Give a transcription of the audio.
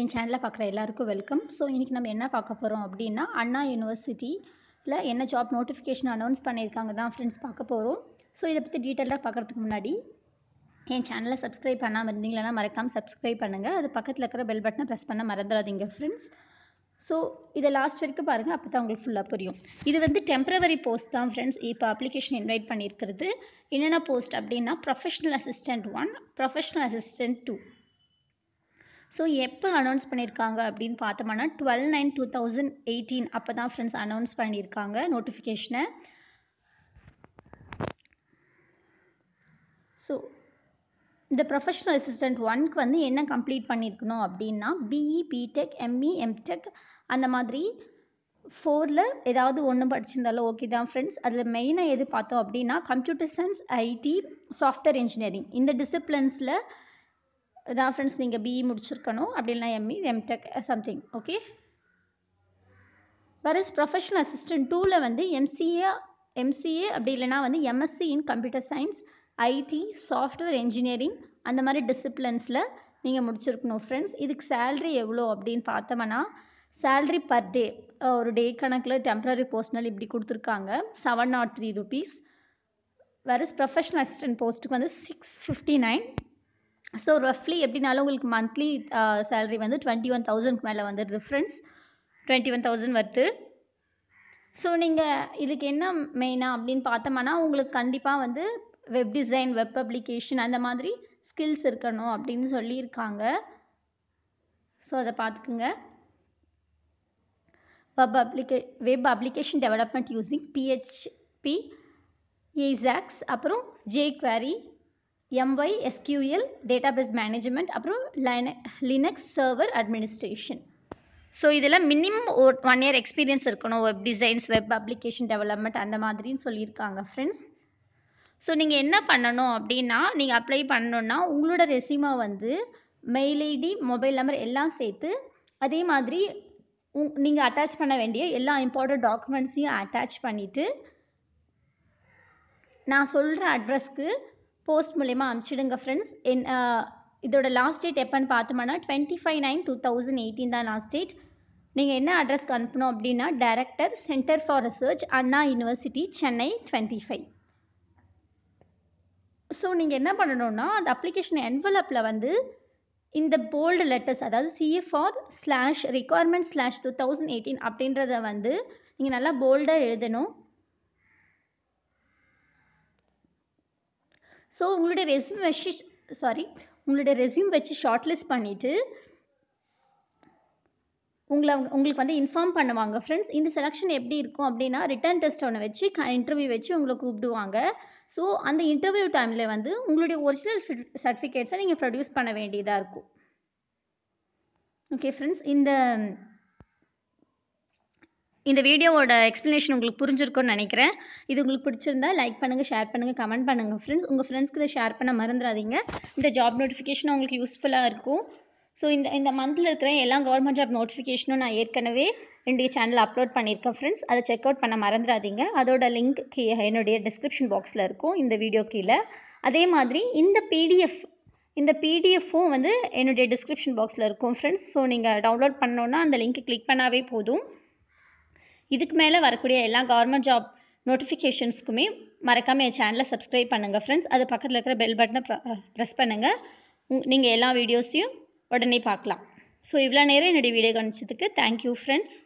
என் சேனலில் பார்க்குற எல்லாருக்கும் வெல்கம் ஸோ இன்றைக்கி நம்ம என்ன பார்க்க போகிறோம் அப்படின்னா அண்ணா யூனிவர்சிட்டியில் என்ன ஜாப் நோட்டிஃபிகேஷன் அனௌன்ஸ் பண்ணியிருக்காங்க தான் ஃப்ரெண்ட்ஸ் பார்க்க போகிறோம் ஸோ இதை பற்றி டீட்டெயிலாக பார்க்குறதுக்கு முன்னாடி என் சேனலை சப்ஸ்கிரைப் பண்ணாமல் இருந்தீங்களன்னா மறக்காமல் சப்ஸ்கிரைப் பண்ணுங்கள் அது பக்கத்தில் இருக்கிற பெல் பட்டனை ப்ரெஸ் பண்ண மறந்துடாதீங்க ஃப்ரெண்ட்ஸ் ஸோ இதை லாஸ்ட் வரைக்கும் பாருங்கள் அப்போ தான் உங்களுக்கு ஃபுல்லாக புரியும் இது வந்து டெம்ப்ரவரி போஸ்ட் தான் ஃப்ரெண்ட்ஸ் இப்போ அப்ளிகேஷன் இன்வைட் பண்ணியிருக்கிறது என்னென்ன போஸ்ட் அப்படின்னா professional assistant one professional assistant two so எப்போ அனௌன்ஸ் பண்ணியிருக்காங்க அப்படின்னு பார்த்தோம்னா twelve nine two thousand eighteen அப்போ தான் ஃப்ரெண்ட்ஸ் அனௌன்ஸ் பண்ணியிருக்காங்க நோட்டிஃபிகேஷனை ஸோ இந்த ப்ரொஃபஷனல் அசிஸ்டண்ட் ஒன்க்கு வந்து என்ன கம்ப்ளீட் பண்ணியிருக்கணும் அப்படின்னா பிஇ பிடெக் எம்இ எம்டெக் அந்த மாதிரி ஃபோரில் ஏதாவது ஒன்று படிச்சிருந்தாலும் ஓகே தான் ஃப்ரெண்ட்ஸ் அதில் மெயினாக எது பார்த்தோம் அப்படின்னா computer science IT software engineering இந்த டிசிப்ளின்ஸில் இதான் ஃப்ரெண்ட்ஸ் நீங்கள் பிஇ முடிச்சிருக்கணும் அப்படி இல்லைனா ME MTech something okay versus professional assistant டூவில் வந்து எம்சிஏ எம்சிஏ அப்படி இல்லைனா வந்து MSc in computer science IT software engineering அந்த மாதிரி டிசிப்ளின்ஸில் நீங்கள் முடிச்சிருக்கணும் ஃப்ரெண்ட்ஸ் இதுக்கு சேல்ரி எவ்வளோ அப்படின்னு பார்த்தோம்னா சேல்ரி பர் டே ஒரு டே கணக்கில் டெம்ப்ரரி போஸ்ட்னல் இப்படி கொடுத்துருக்காங்க செவன் நாட் த்ரீ ருபீஸ் வேறு ப்ரொஃபஷனல் அசிஸ்டன்ட் போஸ்ட்டுக்கு வந்து சிக்ஸ் ஃபிஃப்டி நைன் ஸோ ரஃப்லி எப்படினாலும் உங்களுக்கு மந்த்லி சேலரி வந்து டுவெண்ட்டி ஒன் தௌசண்ட்க்கு மேலே வந்துடுது ஃப்ரெண்ட்ஸ் டுவெண்ட்டி ஒன் தௌசண்ட் வருது ஸோ நீங்கள் இதுக்கு என்ன மெயினாக அப்படின்னு பார்த்தோம்னா உங்களுக்கு கண்டிப்பாக வந்து வெப் டிசைன் வெப் அப்ளிகேஷன் அந்த மாதிரி ஸ்கில்ஸ் இருக்கணும் அப்படின்னு சொல்லியிருக்காங்க ஸோ அதை பார்த்துக்குங்க வெப் அப்ளிகே web application development using PHP Ajax அப்புறம் jQuery MySQL database management அப்புறம் லைன லினக்ஸ் சர்வர் அட்மினிஸ்ட்ரேஷன் ஸோ இதில் மினிமம் ஒரு ஒன் இயர் எக்ஸ்பீரியன்ஸ் இருக்கணும் web designs web application development அந்த மாதிரின்னு சொல்லியிருக்காங்க ஃப்ரெண்ட்ஸ் ஸோ நீங்கள் என்ன பண்ணணும் அப்படின்னா நீங்கள் அப்ளை பண்ணணுன்னா உங்களோட ரெசிமா வந்து மெயில் ஐடி மொபைல் நம்பர் எல்லாம் சேர்த்து அதே மாதிரி உங் நீங்கள் அட்டாச் பண்ண வேண்டிய எல்லா இம்பார்ட்டண்ட் டாக்குமெண்ட்ஸையும் அட்டாச் பண்ணிவிட்டு நான் சொல்கிற அட்ரஸ்க்கு போஸ்ட் மூலிமா அனுப்பிச்சிடுங்க ஃப்ரெண்ட்ஸ் என் இதோட லாஸ்ட் டேட் எப்போன்னு பார்த்தோம்னா twenty five nine two thousand eighteen தான் லாஸ்ட் டேட் நீங்கள் என்ன அட்ரஸ்க்கு அனுப்பணும் அப்படின்னா director centre for research Anna university Chennai twenty five so நீங்கள் என்ன பண்ணணும்னா அந்த அப்ளிகேஷன் என்வலப்பில் வந்து இந்த போல்டு லெட்டர்ஸ் அதாவது CFR slash requirement slash two thousand eighteen அப்படின்றத வந்து நீங்கள் நல்லா போல்டாக எழுதணும் ஸோ உங்களுடைய ரெஸ்யூம் வச்சு சாரி உங்களுடைய ரெஸ்யூம் வச்சு ஷார்ட் லிஸ்ட் பண்ணிவிட்டு உங்களை அவங்க உங்களுக்கு வந்து இன்ஃபார்ம் பண்ணுவாங்க ஃப்ரெண்ட்ஸ் இந்த செலெக்ஷன் எப்படி இருக்கும் அப்படின்னா ரிட்டர்ன் டெஸ்ட் ஒன்று வச்சு இன்டர்வியூ வச்சு உங்களை கூப்பிடுவாங்க ஸோ அந்த இன்டர்வியூ டைமில் வந்து உங்களுடைய ஒரிஜினல் சர்டிஃபிகேட்ஸை நீங்கள் ப்ரொடியூஸ் பண்ண வேண்டியதாக இருக்கும் ஓகே ஃப்ரெண்ட்ஸ் இந்த இந்த வீடியோவோட எக்ஸ்ப்ளனேஷன் உங்களுக்கு புரிஞ்சிருக்கோன்னு நினைக்கிறேன் இது உங்களுக்கு பிடிச்சிருந்தா லைக் பண்ணுங்கள் ஷேர் பண்ணுங்கள் கமெண்ட் பண்ணுங்கள் ஃப்ரெண்ட்ஸ் உங்கள் ஃப்ரெண்ட்ஸ்க்கு இதை ஷேர் பண்ண மறந்துடாதீங்க இந்த ஜாப் நோட்டிஃபிகேஷன் உங்களுக்கு யூஸ்ஃபுல்லாக இருக்கும் ஸோ இந்த இந்த மந்தில் இருக்கிற எல்லா கவர்மெண்ட் ஜாப் நோட்டிஃபிகேஷனும் நான் ஏற்கனவே என்னுடைய சேனல் அப்லோட் பண்ணியிருக்கேன் ஃப்ரெண்ட்ஸ் அதை செக் அவுட் பண்ண மறந்துடாதீங்க அதோட லிங்க் கீ என்னுடைய டிஸ்கிரிப்ஷன் பாக்ஸில் இருக்கும் இந்த வீடியோ கீழே அதே மாதிரி இந்த பிடிஎஃப் இந்த பிடிஎஃப்பும் வந்து என்னுடைய டிஸ்கிரிப்ஷன் பாக்ஸில் இருக்கும் ஃப்ரெண்ட்ஸ் ஸோ நீங்கள் டவுன்லோட் பண்ணோன்னா அந்த லிங்க்கை கிளிக் பண்ணாவே போதும் இதுக்கு மேலே வரக்கூடிய எல்லா கவர்மெண்ட் ஜாப் நோட்டிஃபிகேஷன்ஸ்க்குமே மறக்காமல் என் சேனலை சப்ஸ்கிரைப் பண்ணுங்கள் ஃப்ரெண்ட்ஸ் அது பக்கத்தில் இருக்கிற பெல் பட்டனை ப்ரெஸ் பண்ணுங்கள் நீங்கள் எல்லா வீடியோஸையும் உடனே பார்க்கலாம் ஸோ இவ்வளோ நேரம் என்னுடைய வீடியோ கணிச்சதுக்கு தேங்க்யூ ஃப்ரெண்ட்ஸ்